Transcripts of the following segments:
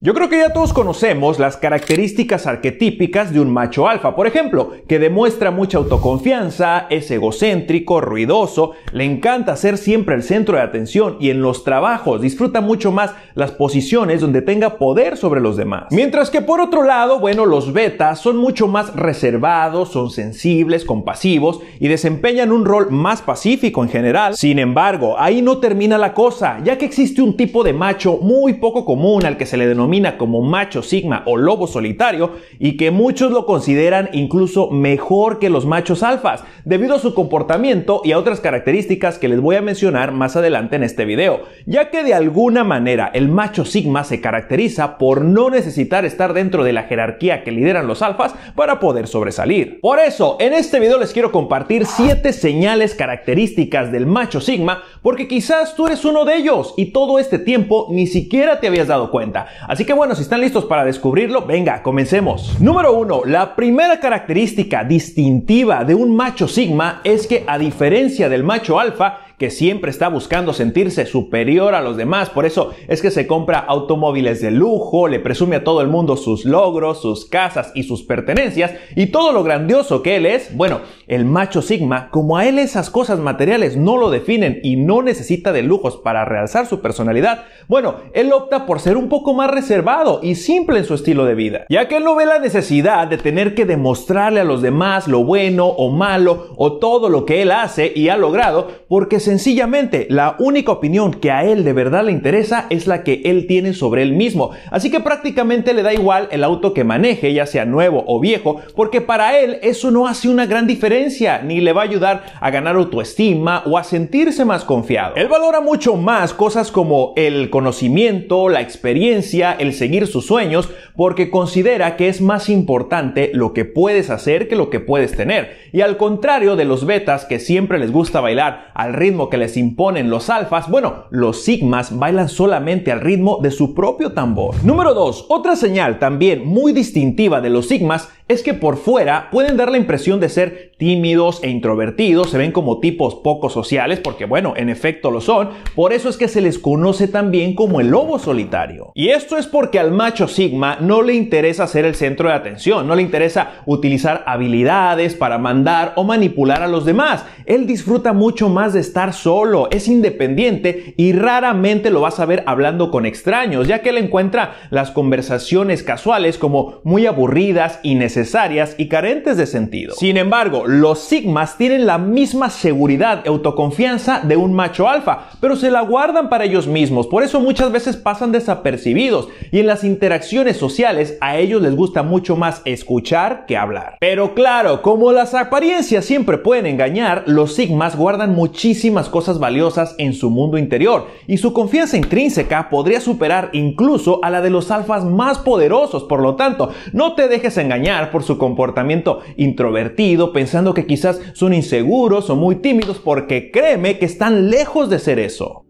Yo creo que ya todos conocemos las características arquetípicas de un macho alfa, por ejemplo, que demuestra mucha autoconfianza, es egocéntrico, ruidoso, le encanta ser siempre el centro de atención y en los trabajos disfruta mucho más las posiciones donde tenga poder sobre los demás. Mientras que por otro lado, bueno, los betas son mucho más reservados, son sensibles, compasivos y desempeñan un rol más pacífico en general. Sin embargo, ahí no termina la cosa, ya que existe un tipo de macho muy poco común al que se le denomina como macho sigma o lobo solitario y que muchos lo consideran incluso mejor que los machos alfas, debido a su comportamiento y a otras características que les voy a mencionar más adelante en este video, ya que de alguna manera el macho sigma se caracteriza por no necesitar estar dentro de la jerarquía que lideran los alfas para poder sobresalir. Por eso, en este video les quiero compartir 7 señales características del macho sigma, porque quizás tú eres uno de ellos y todo este tiempo ni siquiera te habías dado cuenta. Así que bueno, si están listos para descubrirlo, venga, comencemos. Número 1. La primera característica distintiva de un macho sigma es que a diferencia del macho alfa, que siempre está buscando sentirse superior a los demás. Por eso es que se compra automóviles de lujo, le presume a todo el mundo sus logros, sus casas y sus pertenencias y todo lo grandioso que él es. Bueno, el macho Sigma, como a él esas cosas materiales no lo definen y no necesita de lujos para realzar su personalidad, bueno, él opta por ser un poco más reservado y simple en su estilo de vida, ya que él no ve la necesidad de tener que demostrarle a los demás lo bueno o malo o todo lo que él hace y ha logrado porque sencillamente la única opinión que a él de verdad le interesa es la que él tiene sobre él mismo. Así que prácticamente le da igual el auto que maneje, ya sea nuevo o viejo, porque para él eso no hace una gran diferencia, ni le va a ayudar a ganar autoestima o a sentirse más confiado. Él valora mucho más cosas como el conocimiento, la experiencia, el seguir sus sueños, porque considera que es más importante lo que puedes hacer que lo que puedes tener. Y al contrario de los betas que siempre les gusta bailar al ritmo que les imponen los alfas, bueno, los sigmas bailan solamente al ritmo de su propio tambor. Número 2. Otra señal también muy distintiva de los sigmas es que por fuera pueden dar la impresión de ser tímidos e introvertidos, se ven como tipos poco sociales, porque bueno, en efecto lo son, por eso es que se les conoce también como el lobo solitario. Y esto es porque al macho sigma no le interesa ser el centro de atención, no le interesa utilizar habilidades para mandar o manipular a los demás, él disfruta mucho más de estar solo, es independiente y raramente lo vas a ver hablando con extraños, ya que él encuentra las conversaciones casuales como muy aburridas, innecesarias y carentes de sentido. Sin embargo, los sigmas tienen la misma seguridad y autoconfianza de un macho alfa, pero se la guardan para ellos mismos, por eso muchas veces pasan desapercibidos y en las interacciones sociales a ellos les gusta mucho más escuchar que hablar. Pero claro, como las apariencias siempre pueden engañar, los sigmas guardan muchísimas cosas valiosas en su mundo interior y su confianza intrínseca podría superar incluso a la de los alfas más poderosos. Por lo tanto, no te dejes engañar por su comportamiento introvertido pensando que quizás son inseguros o muy tímidos porque créeme que están lejos de ser eso.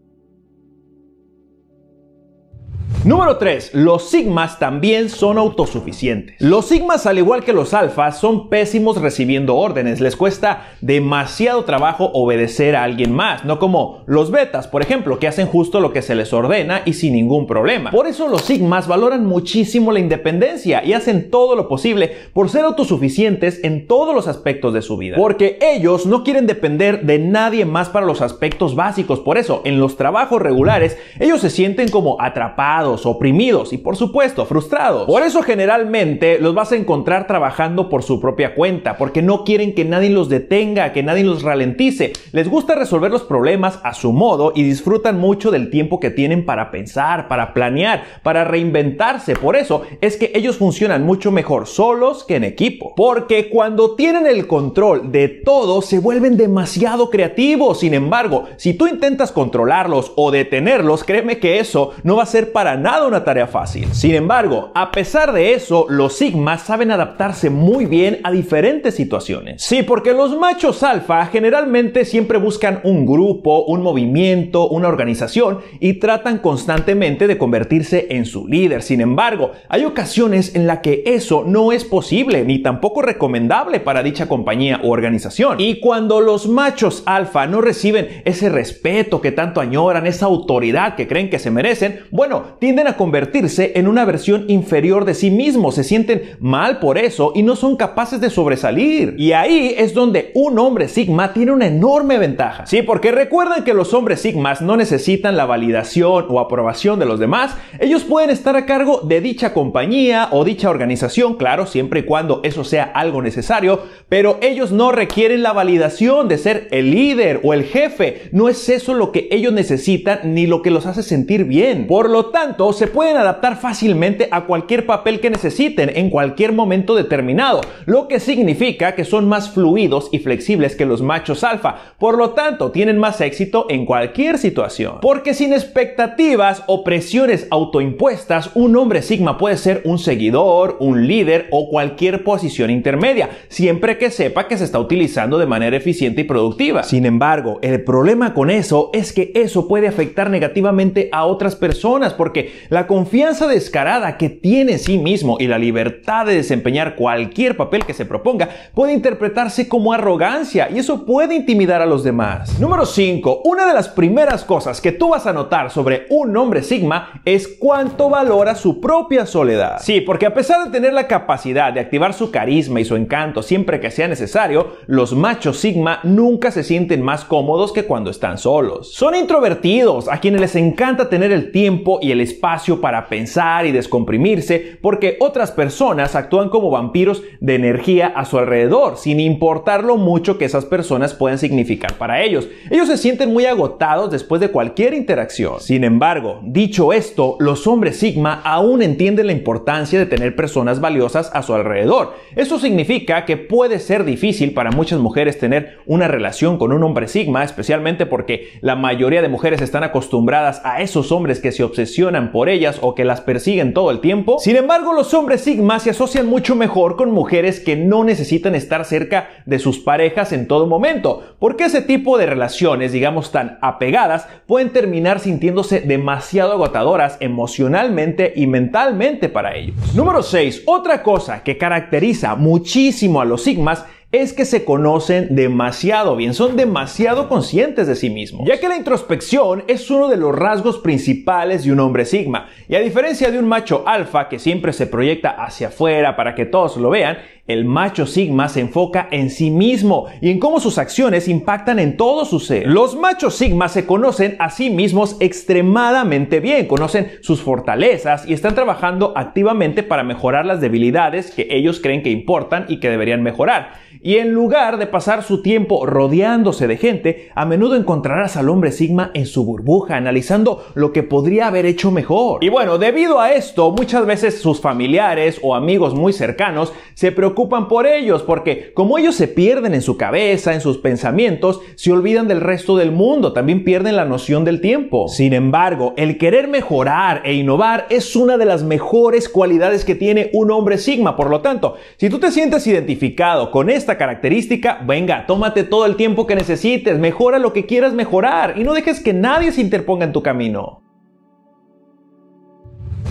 Número 3. Los sigmas también son autosuficientes. Los sigmas, al igual que los alfas, son pésimos recibiendo órdenes. Les cuesta demasiado trabajo obedecer a alguien más, no como los betas, por ejemplo, que hacen justo lo que se les ordena y sin ningún problema. Por eso los sigmas valoran muchísimo la independencia y hacen todo lo posible por ser autosuficientes en todos los aspectos de su vida. Porque ellos no quieren depender de nadie más para los aspectos básicos. Por eso, en los trabajos regulares, ellos se sienten como atrapados oprimidos y por supuesto frustrados. Por eso generalmente los vas a encontrar trabajando por su propia cuenta, porque no quieren que nadie los detenga, que nadie los ralentice. Les gusta resolver los problemas a su modo y disfrutan mucho del tiempo que tienen para pensar, para planear, para reinventarse. Por eso es que ellos funcionan mucho mejor solos que en equipo. Porque cuando tienen el control de todo se vuelven demasiado creativos. Sin embargo, si tú intentas controlarlos o detenerlos, créeme que eso no va a ser para nada una tarea fácil. Sin embargo, a pesar de eso, los sigmas saben adaptarse muy bien a diferentes situaciones. Sí, porque los machos alfa generalmente siempre buscan un grupo, un movimiento, una organización y tratan constantemente de convertirse en su líder. Sin embargo, hay ocasiones en las que eso no es posible ni tampoco recomendable para dicha compañía o organización. Y cuando los machos alfa no reciben ese respeto que tanto añoran, esa autoridad que creen que se merecen, bueno, tienden a convertirse en una versión inferior de sí mismos, se sienten mal por eso y no son capaces de sobresalir. Y ahí es donde un hombre sigma tiene una enorme ventaja. Sí, porque recuerden que los hombres sigmas no necesitan la validación o aprobación de los demás, ellos pueden estar a cargo de dicha compañía o dicha organización, claro, siempre y cuando eso sea algo necesario, pero ellos no requieren la validación de ser el líder o el jefe, no es eso lo que ellos necesitan ni lo que los hace sentir bien. Por lo tanto, se pueden adaptar fácilmente a cualquier papel que necesiten en cualquier momento determinado, lo que significa que son más fluidos y flexibles que los machos alfa, por lo tanto tienen más éxito en cualquier situación. Porque sin expectativas o presiones autoimpuestas, un hombre sigma puede ser un seguidor, un líder o cualquier posición intermedia, siempre que sepa que se está utilizando de manera eficiente y productiva. Sin embargo, el problema con eso es que eso puede afectar negativamente a otras personas porque la confianza descarada que tiene en sí mismo y la libertad de desempeñar cualquier papel que se proponga puede interpretarse como arrogancia y eso puede intimidar a los demás. Número 5. Una de las primeras cosas que tú vas a notar sobre un hombre Sigma es cuánto valora su propia soledad. Sí, porque a pesar de tener la capacidad de activar su carisma y su encanto siempre que sea necesario, los machos Sigma nunca se sienten más cómodos que cuando están solos. Son introvertidos, a quienes les encanta tener el tiempo y el espacio espacio para pensar y descomprimirse porque otras personas actúan como vampiros de energía a su alrededor, sin importar lo mucho que esas personas puedan significar para ellos. Ellos se sienten muy agotados después de cualquier interacción. Sin embargo, dicho esto, los hombres Sigma aún entienden la importancia de tener personas valiosas a su alrededor. Eso significa que puede ser difícil para muchas mujeres tener una relación con un hombre Sigma, especialmente porque la mayoría de mujeres están acostumbradas a esos hombres que se obsesionan por ellas o que las persiguen todo el tiempo. Sin embargo, los hombres Sigma se asocian mucho mejor con mujeres que no necesitan estar cerca de sus parejas en todo momento, porque ese tipo de relaciones, digamos tan apegadas, pueden terminar sintiéndose demasiado agotadoras emocionalmente y mentalmente para ellos. Número 6. Otra cosa que caracteriza muchísimo a los Sigmas es que se conocen demasiado bien, son demasiado conscientes de sí mismos. Ya que la introspección es uno de los rasgos principales de un hombre sigma, y a diferencia de un macho alfa que siempre se proyecta hacia afuera para que todos lo vean, el macho sigma se enfoca en sí mismo y en cómo sus acciones impactan en todo su ser. Los machos sigma se conocen a sí mismos extremadamente bien, conocen sus fortalezas y están trabajando activamente para mejorar las debilidades que ellos creen que importan y que deberían mejorar. Y en lugar de pasar su tiempo rodeándose de gente, a menudo encontrarás al hombre sigma en su burbuja, analizando lo que podría haber hecho mejor. Y bueno, debido a esto, muchas veces sus familiares o amigos muy cercanos se preocupan ocupan por ellos, porque como ellos se pierden en su cabeza, en sus pensamientos, se olvidan del resto del mundo, también pierden la noción del tiempo. Sin embargo, el querer mejorar e innovar es una de las mejores cualidades que tiene un hombre Sigma, por lo tanto, si tú te sientes identificado con esta característica, venga, tómate todo el tiempo que necesites, mejora lo que quieras mejorar y no dejes que nadie se interponga en tu camino.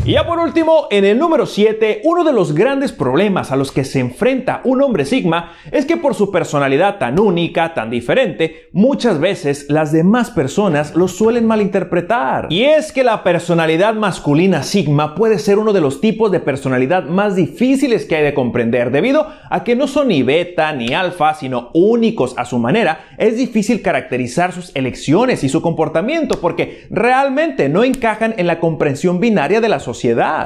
Y ya por último, en el número 7, uno de los grandes problemas a los que se enfrenta un hombre Sigma es que por su personalidad tan única, tan diferente, muchas veces las demás personas lo suelen malinterpretar. Y es que la personalidad masculina Sigma puede ser uno de los tipos de personalidad más difíciles que hay de comprender debido a que no son ni beta ni alfa, sino únicos a su manera, es difícil caracterizar sus elecciones y su comportamiento porque realmente no encajan en la comprensión binaria de la sociedad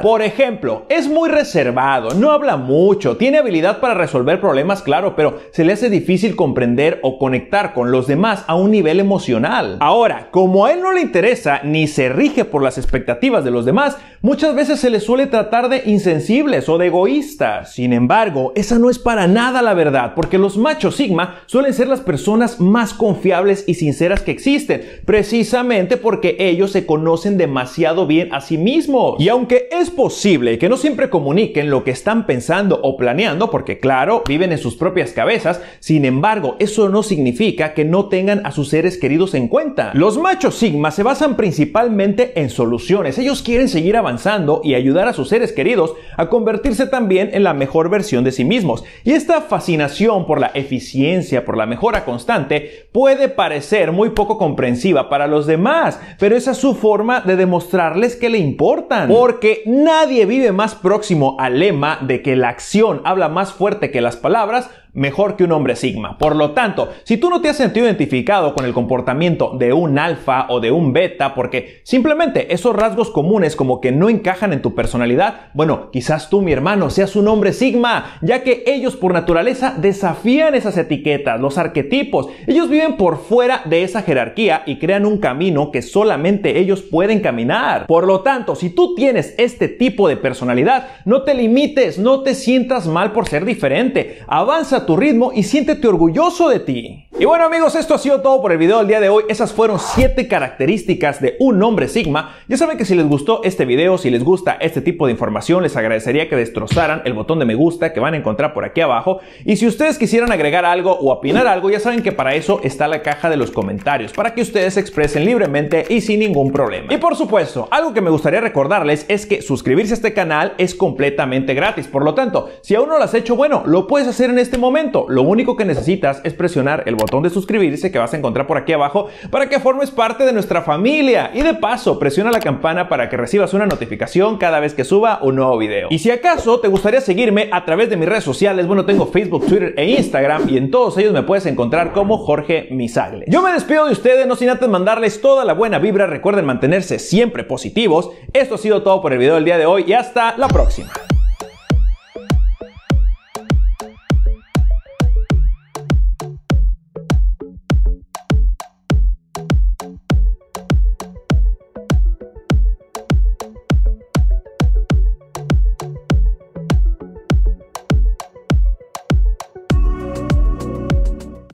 por ejemplo, es muy reservado, no habla mucho, tiene habilidad para resolver problemas, claro, pero se le hace difícil comprender o conectar con los demás a un nivel emocional. Ahora, como a él no le interesa ni se rige por las expectativas de los demás, muchas veces se le suele tratar de insensibles o de egoístas. Sin embargo, esa no es para nada la verdad, porque los machos Sigma suelen ser las personas más confiables y sinceras que existen, precisamente porque ellos se conocen demasiado bien a sí mismos aunque es posible que no siempre comuniquen lo que están pensando o planeando, porque claro, viven en sus propias cabezas, sin embargo, eso no significa que no tengan a sus seres queridos en cuenta. Los machos Sigma se basan principalmente en soluciones, ellos quieren seguir avanzando y ayudar a sus seres queridos a convertirse también en la mejor versión de sí mismos. Y esta fascinación por la eficiencia, por la mejora constante, puede parecer muy poco comprensiva para los demás, pero esa es su forma de demostrarles que le importan porque nadie vive más próximo al lema de que la acción habla más fuerte que las palabras mejor que un hombre sigma. Por lo tanto, si tú no te has sentido identificado con el comportamiento de un alfa o de un beta, porque simplemente esos rasgos comunes como que no encajan en tu personalidad, bueno, quizás tú, mi hermano, seas un hombre sigma, ya que ellos por naturaleza desafían esas etiquetas, los arquetipos. Ellos viven por fuera de esa jerarquía y crean un camino que solamente ellos pueden caminar. Por lo tanto, si tú tienes este tipo de personalidad, no te limites, no te sientas mal por ser diferente. Avanza tu ritmo y siéntete orgulloso de ti. Y bueno amigos, esto ha sido todo por el video del día de hoy. Esas fueron 7 características de un hombre Sigma. Ya saben que si les gustó este video, si les gusta este tipo de información, les agradecería que destrozaran el botón de me gusta que van a encontrar por aquí abajo. Y si ustedes quisieran agregar algo o opinar algo, ya saben que para eso está la caja de los comentarios, para que ustedes se expresen libremente y sin ningún problema. Y por supuesto, algo que me gustaría recordarles es que suscribirse a este canal es completamente gratis. Por lo tanto, si aún no lo has hecho, bueno, lo puedes hacer en este momento lo único que necesitas es presionar el botón de suscribirse que vas a encontrar por aquí abajo para que formes parte de nuestra familia. Y de paso, presiona la campana para que recibas una notificación cada vez que suba un nuevo video. Y si acaso te gustaría seguirme a través de mis redes sociales, bueno, tengo Facebook, Twitter e Instagram y en todos ellos me puedes encontrar como Jorge misagle Yo me despido de ustedes, no sin antes mandarles toda la buena vibra. Recuerden mantenerse siempre positivos. Esto ha sido todo por el video del día de hoy y hasta la próxima.